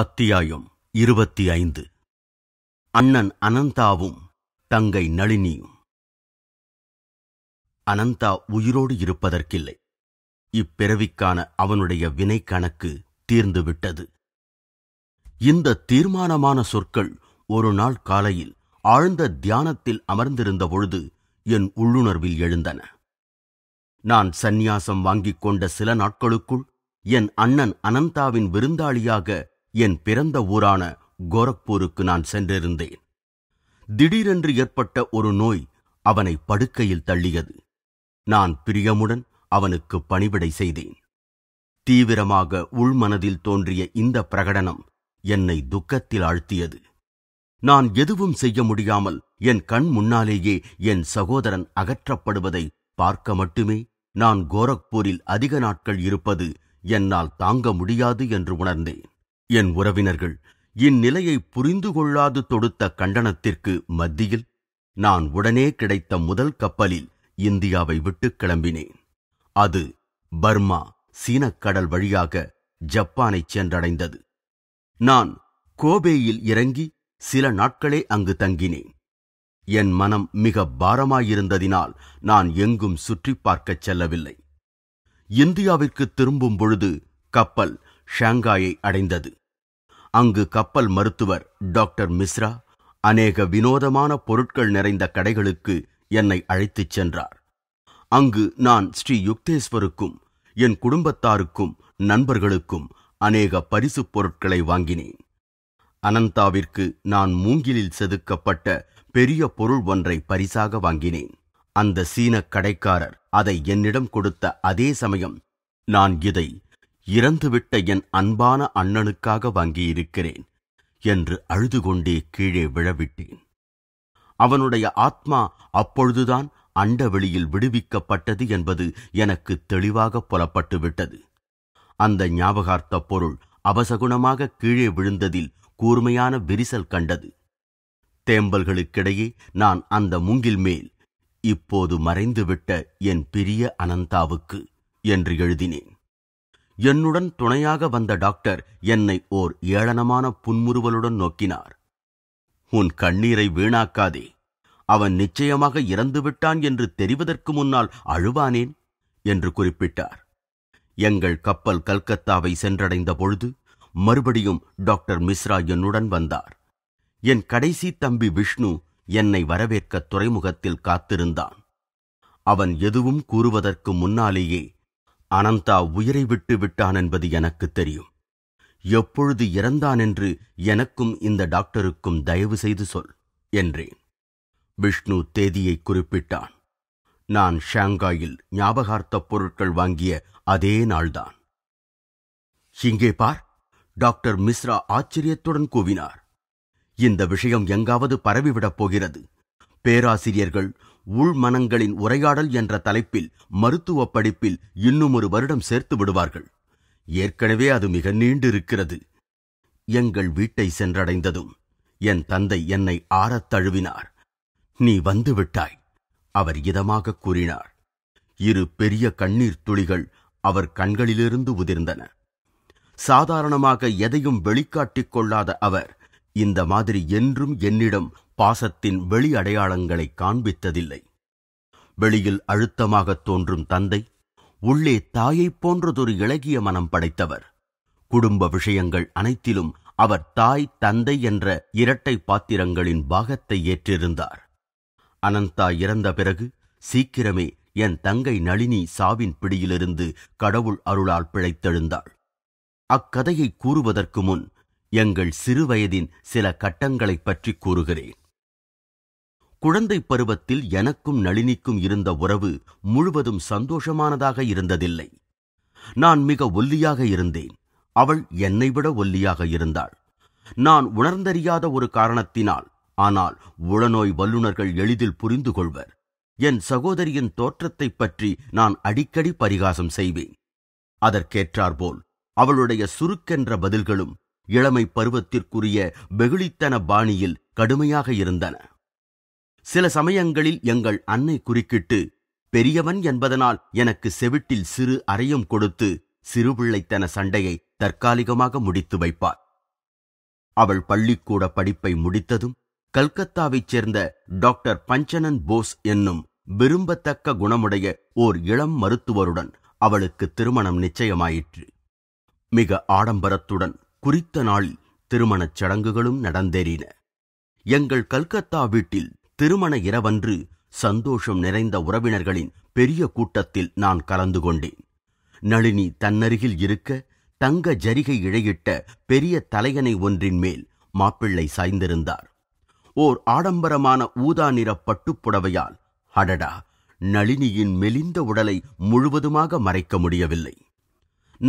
அத்தியாயம் இருபத்தி ஐந்து அண்ணன் அனந்தாவும் தங்கை நளினியும் அனந்தா உயிரோடு இருப்பதற்கில்லை இப்பிறவிக்கான அவனுடைய வினைக்கணக்கு கணக்கு தீர்ந்துவிட்டது இந்த தீர்மானமான சொற்கள் ஒரு நாள் காலையில் ஆழ்ந்த தியானத்தில் அமர்ந்திருந்த பொழுது என் உள்ளுணர்வில் எழுந்தன நான் சந்நியாசம் வாங்கிக் கொண்ட சில நாட்களுக்குள் என் அண்ணன் அனந்தாவின் விருந்தாளியாக என் பிறந்த ஊரான கோரக்பூருக்கு நான் சென்றிருந்தேன் திடீரென்று ஏற்பட்ட ஒரு நோய் அவனை படுக்கையில் தள்ளியது நான் பிரியமுடன் அவனுக்கு பணிவிடை செய்தேன் தீவிரமாக உள்மனதில் தோன்றிய இந்த பிரகடனம் என்னை துக்கத்தில் ஆழ்த்தியது நான் எதுவும் செய்ய முடியாமல் என் கண் முன்னாலேயே என் சகோதரன் அகற்றப்படுவதை பார்க்க மட்டுமே நான் கோரக்பூரில் அதிக நாட்கள் இருப்பது என்னால் தாங்க முடியாது என்று உணர்ந்தேன் என் உறவினர்கள் இந்நிலையை புரிந்து கொள்ளாது தொடுத்த கண்டனத்திற்கு மத்தியில் நான் உடனே கிடைத்த முதல் கப்பலில் இந்தியாவை விட்டு கிளம்பினேன் அது பர்மா சீனக்கடல் வழியாக ஜப்பானைச் சென்றடைந்தது நான் கோபேயில் இறங்கி சில நாட்களே அங்கு தங்கினேன் என் மனம் மிக பாரமாயிருந்ததினால் நான் எங்கும் சுற்றி பார்க்கச் செல்லவில்லை இந்தியாவிற்கு திரும்பும் பொழுது கப்பல் ஷாங்காயை அடைந்தது அங்கு கப்பல் மருத்துவர் டாக்டர் மிஸ்ரா அநேக வினோதமான பொருட்கள் நிறைந்த கடைகளுக்கு என்னை அழைத்துச் சென்றார் அங்கு நான் ஸ்ரீ யுக்தேஸ்வருக்கும் என் குடும்பத்தாருக்கும் நண்பர்களுக்கும் அநேக பரிசுப் பொருட்களை வாங்கினேன் அனந்தாவிற்கு நான் மூங்கிலில் செதுக்கப்பட்ட பெரிய பொருள் ஒன்றை பரிசாக வாங்கினேன் அந்த சீனக் கடைக்காரர் அதை என்னிடம் கொடுத்த அதே சமயம் நான் இதை இறந்துவிட்ட என் அன்பான அண்ணனுக்காக வங்கியிருக்கிறேன் என்று அழுது கொண்டே கீழே விழவிட்டேன் அவனுடைய ஆத்மா அப்பொழுதுதான் அண்டவெளியில் விடுவிக்கப்பட்டது என்பது எனக்கு தெளிவாக புலப்பட்டுவிட்டது அந்த ஞாபகார்த்த பொருள் அவசகுணமாக கீழே விழுந்ததில் கூர்மையான விரிசல் கண்டது தேம்பல்களுக்கிடையே நான் அந்த முங்கில் மேல் இப்போது மறைந்துவிட்ட என் பிரிய அனந்தாவுக்கு என்று எழுதினேன் என்னுடன் துணையாக வந்த டாக்டர் என்னை ஓர் ஏளனமான புன்முறுவலுடன் நோக்கினார் உன் கண்ணீரை வீணாக்காதே அவன் நிச்சயமாக இறந்துவிட்டான் என்று தெரிவதற்கு முன்னால் அழுவானேன் என்று குறிப்பிட்டார் எங்கள் கப்பல் கல்கத்தாவை சென்றடைந்த பொழுது மறுபடியும் டாக்டர் மிஸ்ரா என்னுடன் வந்தார் என் கடைசி தம்பி விஷ்ணு என்னை வரவேற்க துறைமுகத்தில் காத்திருந்தான் அவன் எதுவும் கூறுவதற்கு முன்னாலேயே அனந்தா உயிரை விட்டு விட்டான் என்பது எனக்கு தெரியும் எப்பொழுது இறந்தான் என்று எனக்கும் இந்த டாக்டருக்கும் தயவு செய்து சொல் என்றேன் விஷ்ணு தேதியை குறிப்பிட்டான் நான் ஷாங்காயில் ஞாபகார்த்தப் பொருட்கள் வாங்கிய அதே நாள்தான் இங்கே பார் டாக்டர் மிஸ்ரா ஆச்சரியத்துடன் கூவினார் இந்த விஷயம் எங்காவது பரவிவிடப் போகிறது பேராசிரியர்கள் உள்மனங்களின் உரையாடல் என்ற தலைப்பில் மருத்துவ படிப்பில் இன்னும் ஒரு வருடம் சேர்த்து விடுவார்கள் ஏற்கனவே அது மிக நீண்டிருக்கிறது எங்கள் வீட்டை சென்றடைந்ததும் என் தந்தை என்னை ஆறத் தழுவினார் நீ வந்துவிட்டாய் அவர் இதமாக கூறினார் இரு பெரிய கண்ணீர் துளிகள் அவர் கண்களிலிருந்து உதிர்ந்தன சாதாரணமாக எதையும் வெளிக்காட்டிக் கொள்ளாத அவர் இந்த மாதிரி என்றும் என்னிடம் பாசத்தின் வெளி அடையாளங்களை காண்பித்ததில்லை வெளியில் அழுத்தமாகத் தோன்றும் தந்தை உள்ளே தாயைப் போன்றதொரு இளகிய மனம் படைத்தவர் குடும்ப விஷயங்கள் அனைத்திலும் அவர் தாய் தந்தை என்ற இரட்டை பாத்திரங்களின் பாகத்தை ஏற்றிருந்தார் அனந்தா இறந்த பிறகு சீக்கிரமே என் தங்கை நளினி சாவின் பிடியிலிருந்து கடவுள் அருளால் பிழைத்தெழுந்தாள் அக்கதையை கூறுவதற்கு முன் எங்கள் சிறுவயதின் சில கட்டங்களைப் பற்றி கூறுகிறேன் குழந்தை பருவத்தில் எனக்கும் நளினிக்கும் இருந்த உறவு முழுவதும் சந்தோஷமானதாக இருந்ததில்லை நான் மிக ஒல்லியாக இருந்தேன் அவள் என்னை விட ஒல்லியாக இருந்தாள் நான் உணர்ந்தறியாத ஒரு காரணத்தினால் ஆனால் உளநோய் வல்லுநர்கள் எளிதில் புரிந்து கொள்வர் என் சகோதரியின் தோற்றத்தைப் பற்றி நான் அடிக்கடி பரிகாசம் செய்வேன் அதற்கேற்றாற்போல் அவளுடைய சுருக்கென்ற பதில்களும் இளமை பருவத்திற்குரிய வெகுளித்தன பாணியில் கடுமையாக இருந்தன சில சமயங்களில் எங்கள் அன்னை குறுக்கிட்டு பெரியவன் என்பதனால் எனக்கு செவிட்டில் சிறு அறையும் கொடுத்து சிறுபிள்ளைத்தன சண்டையை தற்காலிகமாக முடித்து வைப்பார் அவள் பள்ளிக்கூட படிப்பை முடித்ததும் கல்கத்தாவைச் சேர்ந்த டாக்டர் பஞ்சனன் போஸ் என்னும் விரும்பத்தக்க குணமுடைய ஓர் இளம் மருத்துவருடன் அவளுக்கு திருமணம் நிச்சயமாயிற்று மிக ஆடம்பரத்துடன் குறித்த நாளில் திருமணச் சடங்குகளும் நடந்தேறின எங்கள் கல்கத்தா வீட்டில் திருமண இரவன்று சந்தோஷம் நிறைந்த உறவினர்களின் பெரிய கூட்டத்தில் நான் கலந்து கொண்டேன் நளினி தன்னருகில் இருக்க தங்க ஜரிகை இழையிட்ட பெரிய தலையணை ஒன்றின் மேல் மாப்பிள்ளை சாய்ந்திருந்தார் ஓர் ஆடம்பரமான ஊதா நிற பட்டுப்புடவையால் அடடா நளினியின் மெலிந்த உடலை முழுவதுமாக மறைக்க முடியவில்லை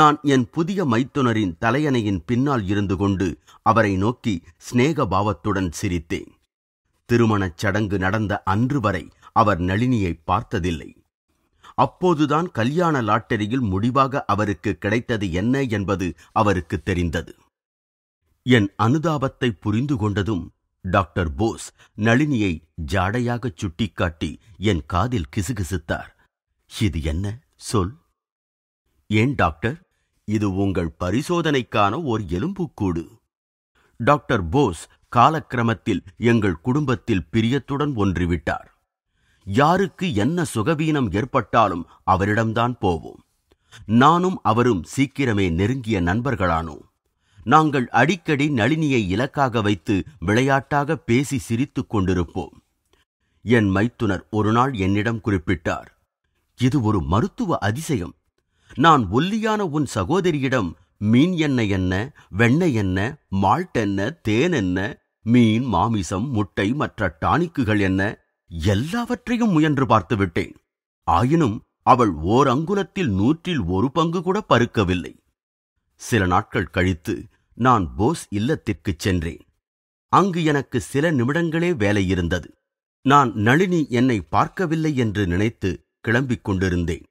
நான் என் புதிய மைத்துனரின் தலையணையின் பின்னால் இருந்து கொண்டு அவரை நோக்கி சிநேக பாவத்துடன் சிரித்தேன் திருமணச் சடங்கு நடந்த அன்று வரை அவர் நளினியை பார்த்ததில்லை அப்போதுதான் கல்யாண லாட்டரியில் முடிவாக அவருக்கு கிடைத்தது என்ன என்பது அவருக்கு தெரிந்தது என் அனுதாபத்தை புரிந்து கொண்டதும் டாக்டர் போஸ் நளினியை ஜாடையாகச் சுட்டிக்காட்டி என் காதில் கிசுகிசுத்தார் இது என்ன சொல் ஏன் டாக்டர் இது உங்கள் பரிசோதனைக்கான ஓர் எலும்புக்கூடு டாக்டர் போஸ் காலக்கிரமத்தில் எங்கள் குடும்பத்தில் பிரியத்துடன் ஒன்றிவிட்டார் யாருக்கு என்ன சுகவீனம் ஏற்பட்டாலும் அவரிடம்தான் போவோம் நானும் அவரும் சீக்கிரமே நெருங்கிய நண்பர்களானோம் நாங்கள் அடிக்கடி நளினியை இலக்காக வைத்து விளையாட்டாக பேசி சிரித்துக் கொண்டிருப்போம் என் மைத்துனர் ஒருநாள் என்னிடம் குறிப்பிட்டார் இது ஒரு மருத்துவ அதிசயம் நான் ஒல்லியான உன் சகோதரியிடம் மீன் எண்ணெய் என்ன வெண்ணெய் என்ன மால்ட் என்ன தேன் என்ன மீன் மாமிசம் முட்டை மற்ற டானிக்குகள் என்ன எல்லாவற்றையும் முயன்று பார்த்து விட்டேன் ஆயினும் அவள் ஓர் அங்குலத்தில் நூற்றில் ஒரு பங்கு கூட பருக்கவில்லை சில நாட்கள் கழித்து நான் போஸ் இல்லத்திற்குச் சென்றேன் அங்கு எனக்கு சில நிமிடங்களே வேலை இருந்தது நான் நளினி என்னை பார்க்கவில்லை என்று நினைத்து கிளம்பிக் கொண்டிருந்தேன்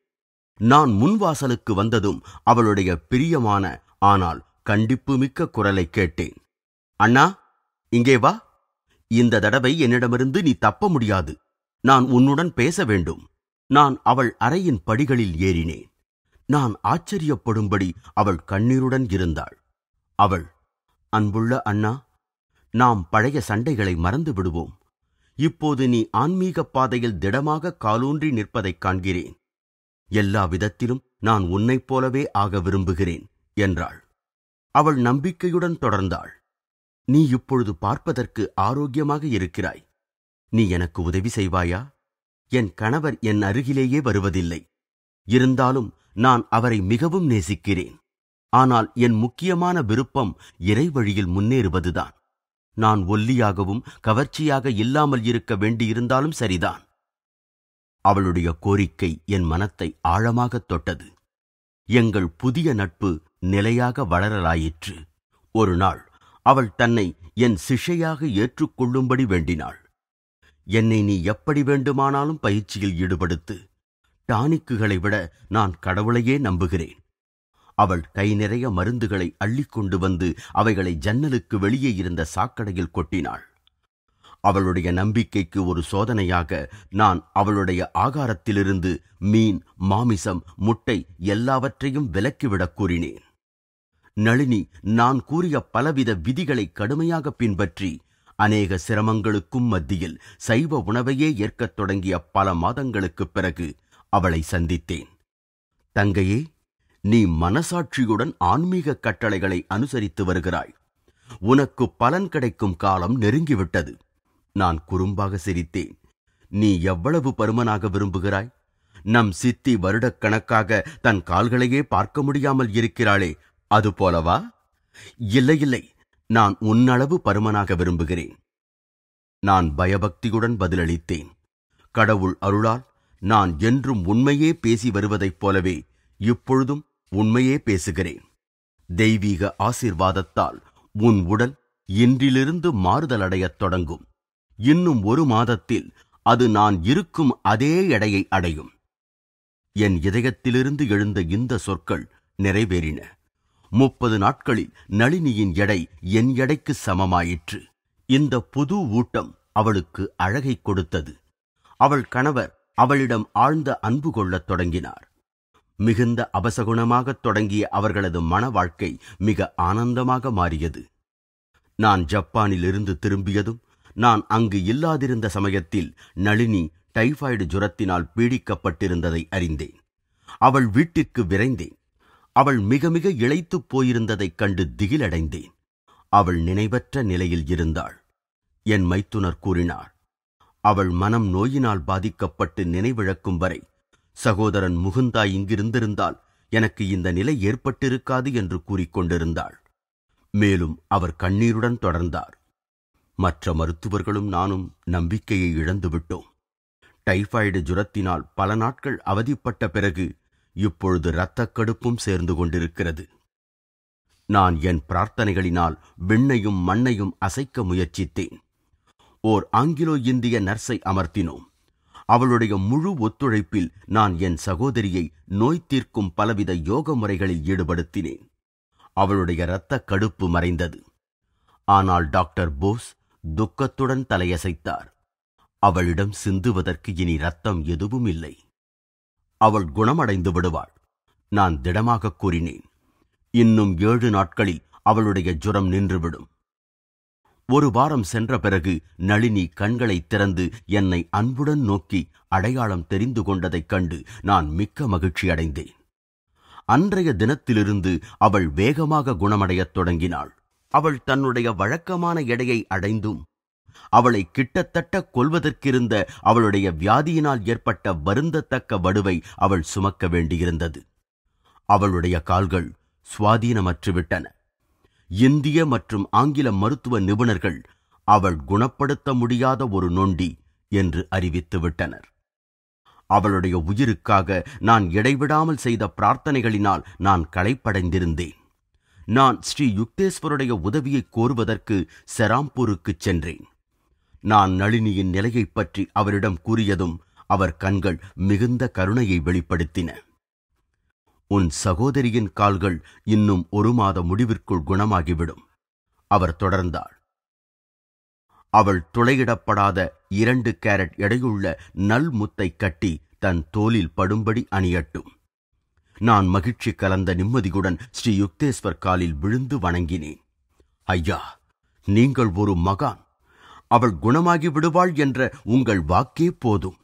நான் முன்வாசலுக்கு வந்ததும் அவளுடைய பிரியமான ஆனால் கண்டிப்பு மிக்க குரலை கேட்டேன் அண்ணா இங்கே வா இந்த தடவை என்னிடமிருந்து நீ தப்ப முடியாது நான் உன்னுடன் பேச வேண்டும் நான் அவள் அறையின் படிகளில் ஏறினேன் நான் ஆச்சரியப்படும்படி அவள் கண்ணீருடன் இருந்தாள் அவள் அன்புள்ள அண்ணா நாம் பழைய சண்டைகளை மறந்து விடுவோம் இப்போது நீ ஆன்மீக பாதையில் திடமாக காலூன்றி நிற்பதைக் காண்கிறேன் எல்லா விதத்திலும் நான் உன்னைப் போலவே ஆக விரும்புகிறேன் என்றாள் அவள் நம்பிக்கையுடன் தொடர்ந்தாள் நீ இப்பொழுது பார்ப்பதற்கு ஆரோக்கியமாக இருக்கிறாய் நீ எனக்கு உதவி செய்வாயா என் கணவர் என் அருகிலேயே வருவதில்லை இருந்தாலும் நான் அவரை மிகவும் நேசிக்கிறேன் ஆனால் என் முக்கியமான விருப்பம் இறைவழியில் முன்னேறுவதுதான் நான் ஒல்லியாகவும் கவர்ச்சியாக இல்லாமல் இருக்க வேண்டியிருந்தாலும் சரிதான் அவளுடைய கோரிக்கை என் மனத்தை ஆழமாகத் தொட்டது எங்கள் புதிய நட்பு நிலையாக வளரலாயிற்று ஒரு நாள் அவள் தன்னை என் சிஷையாக ஏற்றுக்கொள்ளும்படி வேண்டினாள் என்னை நீ எப்படி வேண்டுமானாலும் பயிற்சியில் ஈடுபடுத்து டானிக்குகளை விட நான் கடவுளையே நம்புகிறேன் அவள் கை நிறைய மருந்துகளை அள்ளிக்கொண்டு வந்து அவைகளை ஜன்னலுக்கு வெளியே இருந்த சாக்கடையில் கொட்டினாள் அவளுடைய நம்பிக்கைக்கு ஒரு சோதனையாக நான் அவளுடைய ஆகாரத்திலிருந்து மீன் மாமிசம் முட்டை எல்லாவற்றையும் விலக்கிவிடக் கூறினேன் நளினி நான் கூறிய பலவித விதிகளை கடுமையாக பின்பற்றி அநேக சிரமங்களுக்கும் மத்தியில் சைவ உணவையே ஏற்கத் தொடங்கிய பல மாதங்களுக்குப் பிறகு அவளை சந்தித்தேன் தங்கையே நீ மனசாட்சியுடன் ஆன்மீக கட்டளைகளை அனுசரித்து வருகிறாய் உனக்கு பலன் கிடைக்கும் காலம் நெருங்கிவிட்டது நான் குறும்பாக சிரித்தேன் நீ எவ்வளவு பருமனாக விரும்புகிறாய் நம் சித்தி வருடக்கணக்காக தன் கால்களையே பார்க்க முடியாமல் இருக்கிறாளே அது போலவா இல்லை இல்லை நான் உன்னளவு பருமனாக விரும்புகிறேன் நான் பயபக்தியுடன் பதிலளித்தேன் கடவுள் அருளால் நான் என்றும் உண்மையே பேசி வருவதைப் போலவே இப்பொழுதும் உண்மையே பேசுகிறேன் தெய்வீக ஆசிர்வாதத்தால் உன் உடல் இன்றிலிருந்து மாறுதலடையத் தொடங்கும் இன்னும் ஒரு மாதத்தில் அது நான் இருக்கும் அதே எடையை அடையும் என் இதயத்திலிருந்து எழுந்த இந்த சொற்கள் நிறைவேறின முப்பது நாட்களில் நளினியின் எடை என் எடைக்கு சமமாயிற்று இந்த புது ஊட்டம் அவளுக்கு அழகை கொடுத்தது அவள் கணவர் அவளிடம் ஆழ்ந்த அன்பு கொள்ளத் தொடங்கினார் மிகுந்த அபசகுணமாகத் தொடங்கிய அவர்களது மன வாழ்க்கை மிக ஆனந்தமாக மாறியது நான் ஜப்பானிலிருந்து திரும்பியதும் நான் அங்கு இல்லாதிருந்த சமயத்தில் நளினி டைபாய்டு ஜுரத்தினால் பீடிக்கப்பட்டிருந்ததை அறிந்தேன் அவள் வீட்டிற்கு விரைந்தேன் அவள் மிக மிக இழைத்துப் போயிருந்ததைக் கண்டு திகிலடைந்தேன் அவள் நினைவற்ற நிலையில் இருந்தாள் என் மைத்துனர் கூறினார் அவள் மனம் நோயினால் பாதிக்கப்பட்டு நினைவிழக்கும் வரை சகோதரன் முகுந்தா இங்கிருந்திருந்தால் எனக்கு இந்த நிலை ஏற்பட்டிருக்காது என்று கூறிக்கொண்டிருந்தாள் மேலும் அவர் கண்ணீருடன் தொடர்ந்தார் மற்ற மருத்துவர்களும் நானும் நம்பிக்கையை இழந்துவிட்டோம் டைபாய்டு ஜுரத்தினால் பல நாட்கள் அவதிப்பட்ட பிறகு இப்பொழுது இரத்தக்கடுப்பும் சேர்ந்து கொண்டிருக்கிறது நான் என் பிரார்த்தனைகளினால் விண்ணையும் மண்ணையும் அசைக்க முயற்சித்தேன் ஓர் ஆங்கிலோ இந்திய நர்ஸை அமர்த்தினோம் அவளுடைய முழு ஒத்துழைப்பில் நான் என் சகோதரியை நோய் தீர்க்கும் பலவித யோக முறைகளில் ஈடுபடுத்தினேன் அவளுடைய இரத்த கடுப்பு மறைந்தது ஆனால் டாக்டர் போஸ் துக்கத்துடன் தலையசைத்தார் அவளிடம் சிந்துவதற்கு இனி ரத்தம் எதுவும் இல்லை அவள் குணமடைந்து விடுவாள் நான் திடமாக கூறினேன் இன்னும் ஏழு நாட்களில் அவளுடைய ஜுரம் நின்றுவிடும் ஒரு வாரம் சென்ற பிறகு நளினி கண்களைத் திறந்து என்னை அன்புடன் நோக்கி அடையாளம் தெரிந்து கொண்டதைக் கண்டு நான் மிக்க மகிழ்ச்சி அடைந்தேன் அன்றைய தினத்திலிருந்து அவள் வேகமாக குணமடையத் தொடங்கினாள் அவள் தன்னுடைய வழக்கமான எடையை அடைந்தும் அவளை கிட்டத்தட்ட கொல்வதற்கிருந்த அவளுடைய வியாதியினால் ஏற்பட்ட வருந்தத்தக்க வடுவை அவள் சுமக்க வேண்டியிருந்தது அவளுடைய கால்கள் சுவாதீனமற்றுவிட்டன இந்திய மற்றும் ஆங்கில மருத்துவ நிபுணர்கள் அவள் குணப்படுத்த முடியாத ஒரு நொண்டி என்று அறிவித்துவிட்டனர் அவளுடைய உயிருக்காக நான் இடைவிடாமல் செய்த பிரார்த்தனைகளினால் நான் களைப்படைந்திருந்தேன் நான் ஸ்ரீ யுக்தேஸ்வருடைய உதவியைக் கோருவதற்கு செராம்பூருக்குச் சென்றேன் நான் நளினியின் நிலையைப் பற்றி அவரிடம் கூறியதும் அவர் கண்கள் மிகுந்த கருணையை வெளிப்படுத்தின உன் சகோதரியின் கால்கள் இன்னும் ஒரு மாத முடிவிற்குள் குணமாகிவிடும் அவர் தொடர்ந்தாள் அவள் துளையிடப்படாத இரண்டு கேரட் எடையுள்ள நல் முத்தை கட்டி தன் தோலில் படும்படி அணியட்டும் நான் மகிழ்ச்சி கலந்த நிம்மதியுடன் ஸ்ரீ யுக்தேஸ்வர் காலில் விழுந்து வணங்கினேன் ஐயா நீங்கள் ஒரு மகான் அவள் குணமாகி விடுவாள் என்ற உங்கள் வாக்கே போதும்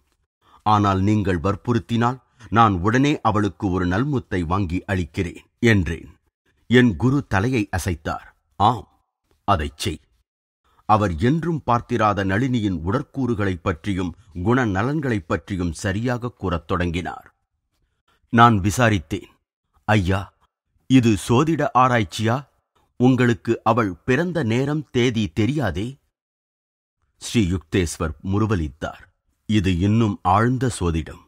ஆனால் நீங்கள் வற்புறுத்தினால் நான் உடனே அவளுக்கு ஒரு நல்முத்தை வாங்கி அளிக்கிறேன் என்றேன் என் குரு தலையை அசைத்தார் ஆம் அதைச் செய் அவர் என்றும் பார்த்திராத நளினியின் உடற்கூறுகளைப் பற்றியும் குணநலன்களைப் பற்றியும் சரியாக கூறத் தொடங்கினார் நான் விசாரித்தேன் ஐயா இது சோதிட ஆராய்ச்சியா உங்களுக்கு அவள் பிறந்த நேரம் தேதி தெரியாதே ஸ்ரீ யுக்தேஸ்வர் முருவலித்தார் இது இன்னும் ஆழ்ந்த சோதிடம்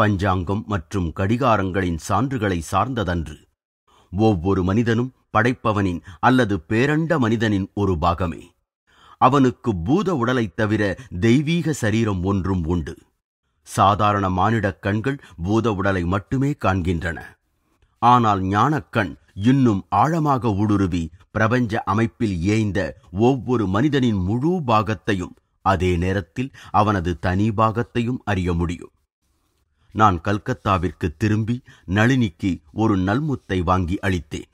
பஞ்சாங்கம் மற்றும் கடிகாரங்களின் சான்றுகளை சார்ந்ததன்று ஒவ்வொரு மனிதனும் படைப்பவனின் அல்லது பேரண்ட மனிதனின் ஒரு பாகமே அவனுக்கு பூத உடலைத் தவிர தெய்வீக சரீரம் ஒன்றும் உண்டு சாதாரண மானிடக் கண்கள் பூத உடலை மட்டுமே காண்கின்றன ஆனால் ஞானக்கண் இன்னும் ஆழமாக ஊடுருவி பிரபஞ்ச அமைப்பில் ஏய்ந்த ஒவ்வொரு மனிதனின் முழு பாகத்தையும் அதே நேரத்தில் அவனது தனி பாகத்தையும் அறிய முடியும் நான் கல்கத்தாவிற்கு திரும்பி நளினிக்கு ஒரு நல்முத்தை வாங்கி அளித்தேன்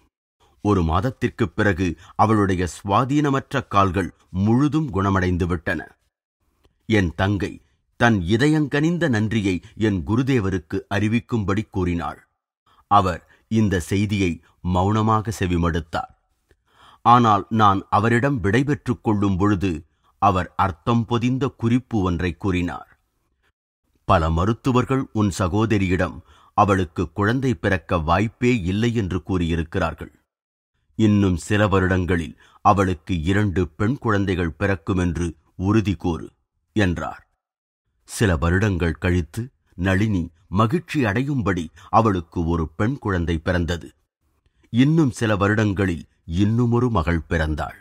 ஒரு மாதத்திற்குப் பிறகு அவளுடைய சுவாதீனமற்ற கால்கள் முழுதும் குணமடைந்து விட்டன என் தங்கை தன் இதயங்கனிந்த நன்றியை என் குருதேவருக்கு அறிவிக்கும்படி கூறினாள் அவர் இந்த செய்தியை மௌனமாக செவிமடுத்தார் ஆனால் நான் அவரிடம் விடைபெற்றுக் கொள்ளும் பொழுது அவர் அர்த்தம் பொதிந்த குறிப்பு ஒன்றை கூறினார் பல மருத்துவர்கள் உன் சகோதரியிடம் அவளுக்கு குழந்தை பிறக்க வாய்ப்பே இல்லை என்று கூறியிருக்கிறார்கள் இன்னும் சில வருடங்களில் அவளுக்கு இரண்டு பெண் குழந்தைகள் பிறக்கும் என்று உறுதி கூறு என்றார் சில வருடங்கள் கழித்து நளினி மகிழ்ச்சி அடையும்படி அவளுக்கு ஒரு பெண் குழந்தை பிறந்தது இன்னும் சில வருடங்களில் இன்னுமொரு மகள் பிறந்தாள்